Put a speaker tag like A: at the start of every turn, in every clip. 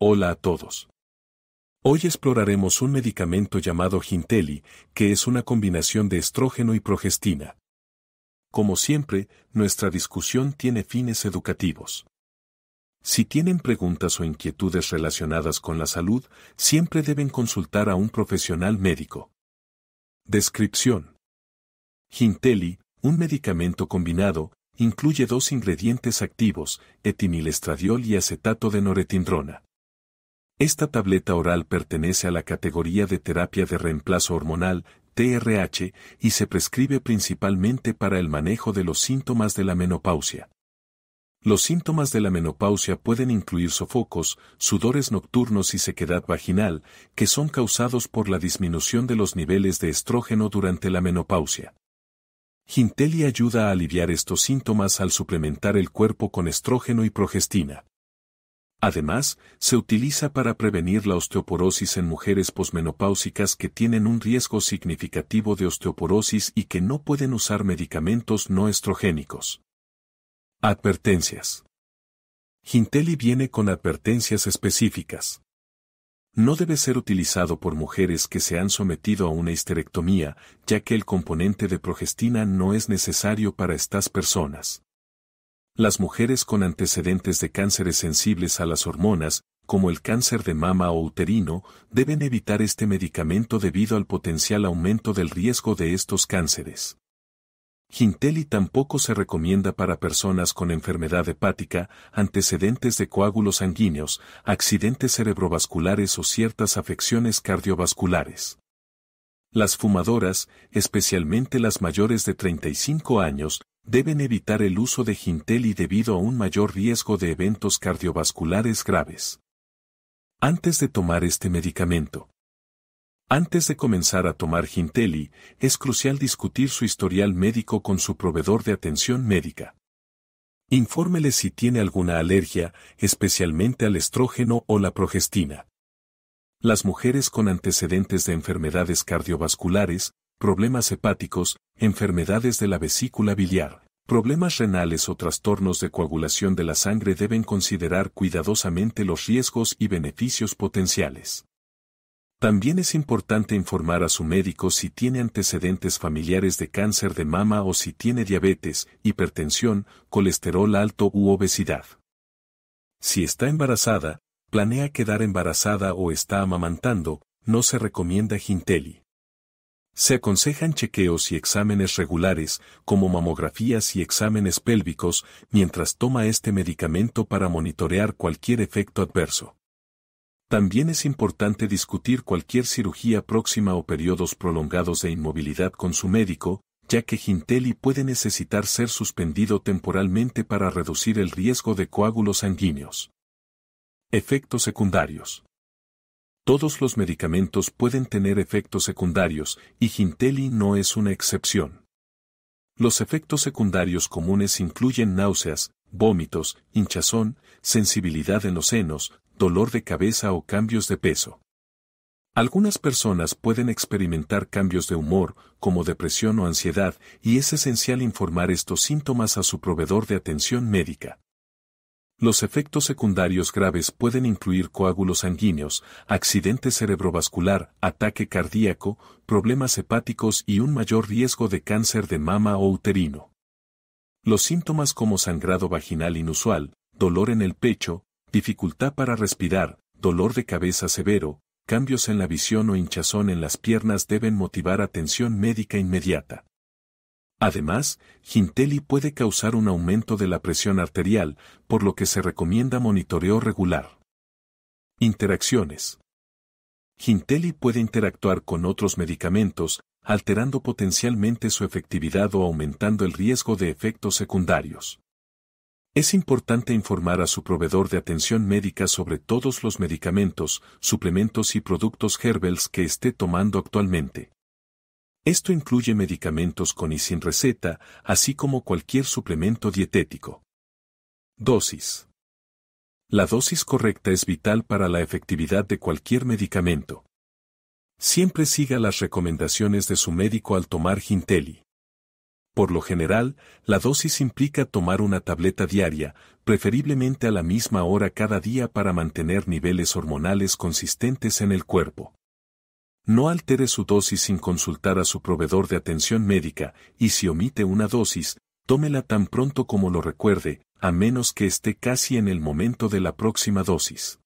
A: Hola a todos. Hoy exploraremos un medicamento llamado Ginteli, que es una combinación de estrógeno y progestina. Como siempre, nuestra discusión tiene fines educativos. Si tienen preguntas o inquietudes relacionadas con la salud, siempre deben consultar a un profesional médico. Descripción. Ginteli, un medicamento combinado, incluye dos ingredientes activos, etinilestradiol y acetato de noretindrona. Esta tableta oral pertenece a la categoría de terapia de reemplazo hormonal, TRH, y se prescribe principalmente para el manejo de los síntomas de la menopausia. Los síntomas de la menopausia pueden incluir sofocos, sudores nocturnos y sequedad vaginal, que son causados por la disminución de los niveles de estrógeno durante la menopausia. Ginteli ayuda a aliviar estos síntomas al suplementar el cuerpo con estrógeno y progestina. Además, se utiliza para prevenir la osteoporosis en mujeres posmenopáusicas que tienen un riesgo significativo de osteoporosis y que no pueden usar medicamentos no estrogénicos. Advertencias. Ginteli viene con advertencias específicas. No debe ser utilizado por mujeres que se han sometido a una histerectomía, ya que el componente de progestina no es necesario para estas personas. Las mujeres con antecedentes de cánceres sensibles a las hormonas, como el cáncer de mama o uterino, deben evitar este medicamento debido al potencial aumento del riesgo de estos cánceres. Ginteli tampoco se recomienda para personas con enfermedad hepática, antecedentes de coágulos sanguíneos, accidentes cerebrovasculares o ciertas afecciones cardiovasculares. Las fumadoras, especialmente las mayores de 35 años, deben evitar el uso de Ginteli debido a un mayor riesgo de eventos cardiovasculares graves. Antes de tomar este medicamento. Antes de comenzar a tomar Ginteli, es crucial discutir su historial médico con su proveedor de atención médica. Infórmele si tiene alguna alergia, especialmente al estrógeno o la progestina las mujeres con antecedentes de enfermedades cardiovasculares, problemas hepáticos, enfermedades de la vesícula biliar, problemas renales o trastornos de coagulación de la sangre deben considerar cuidadosamente los riesgos y beneficios potenciales. También es importante informar a su médico si tiene antecedentes familiares de cáncer de mama o si tiene diabetes, hipertensión, colesterol alto u obesidad. Si está embarazada, planea quedar embarazada o está amamantando, no se recomienda Ginteli. Se aconsejan chequeos y exámenes regulares, como mamografías y exámenes pélvicos, mientras toma este medicamento para monitorear cualquier efecto adverso. También es importante discutir cualquier cirugía próxima o periodos prolongados de inmovilidad con su médico, ya que Ginteli puede necesitar ser suspendido temporalmente para reducir el riesgo de coágulos sanguíneos. Efectos secundarios. Todos los medicamentos pueden tener efectos secundarios y Ginteli no es una excepción. Los efectos secundarios comunes incluyen náuseas, vómitos, hinchazón, sensibilidad en los senos, dolor de cabeza o cambios de peso. Algunas personas pueden experimentar cambios de humor, como depresión o ansiedad, y es esencial informar estos síntomas a su proveedor de atención médica. Los efectos secundarios graves pueden incluir coágulos sanguíneos, accidente cerebrovascular, ataque cardíaco, problemas hepáticos y un mayor riesgo de cáncer de mama o uterino. Los síntomas como sangrado vaginal inusual, dolor en el pecho, dificultad para respirar, dolor de cabeza severo, cambios en la visión o hinchazón en las piernas deben motivar atención médica inmediata. Además, Ginteli puede causar un aumento de la presión arterial, por lo que se recomienda monitoreo regular. Interacciones. Ginteli puede interactuar con otros medicamentos, alterando potencialmente su efectividad o aumentando el riesgo de efectos secundarios. Es importante informar a su proveedor de atención médica sobre todos los medicamentos, suplementos y productos herbels que esté tomando actualmente. Esto incluye medicamentos con y sin receta, así como cualquier suplemento dietético. Dosis. La dosis correcta es vital para la efectividad de cualquier medicamento. Siempre siga las recomendaciones de su médico al tomar Ginteli. Por lo general, la dosis implica tomar una tableta diaria, preferiblemente a la misma hora cada día para mantener niveles hormonales consistentes en el cuerpo. No altere su dosis sin consultar a su proveedor de atención médica y si omite una dosis, tómela tan pronto como lo recuerde, a menos que esté casi en el momento de la próxima dosis.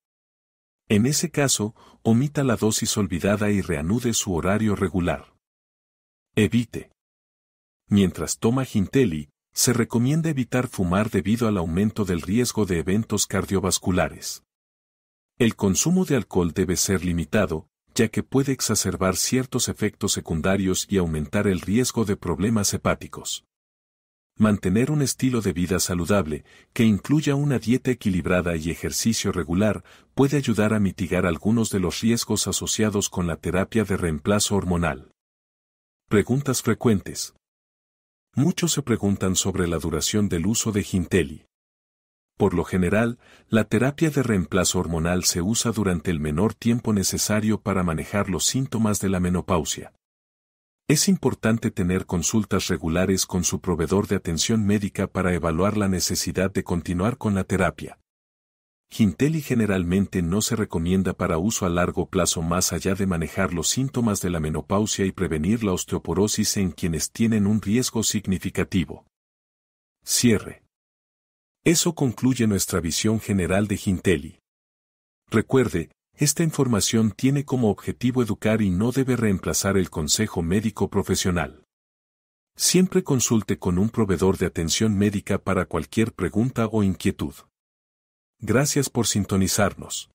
A: En ese caso, omita la dosis olvidada y reanude su horario regular. Evite. Mientras toma Ginteli, se recomienda evitar fumar debido al aumento del riesgo de eventos cardiovasculares. El consumo de alcohol debe ser limitado, ya que puede exacerbar ciertos efectos secundarios y aumentar el riesgo de problemas hepáticos. Mantener un estilo de vida saludable, que incluya una dieta equilibrada y ejercicio regular, puede ayudar a mitigar algunos de los riesgos asociados con la terapia de reemplazo hormonal. Preguntas frecuentes. Muchos se preguntan sobre la duración del uso de Ginteli. Por lo general, la terapia de reemplazo hormonal se usa durante el menor tiempo necesario para manejar los síntomas de la menopausia. Es importante tener consultas regulares con su proveedor de atención médica para evaluar la necesidad de continuar con la terapia. Ginteli generalmente no se recomienda para uso a largo plazo más allá de manejar los síntomas de la menopausia y prevenir la osteoporosis en quienes tienen un riesgo significativo. Cierre. Eso concluye nuestra visión general de Gintelli. Recuerde, esta información tiene como objetivo educar y no debe reemplazar el consejo médico profesional. Siempre consulte con un proveedor de atención médica para cualquier pregunta o inquietud. Gracias por sintonizarnos.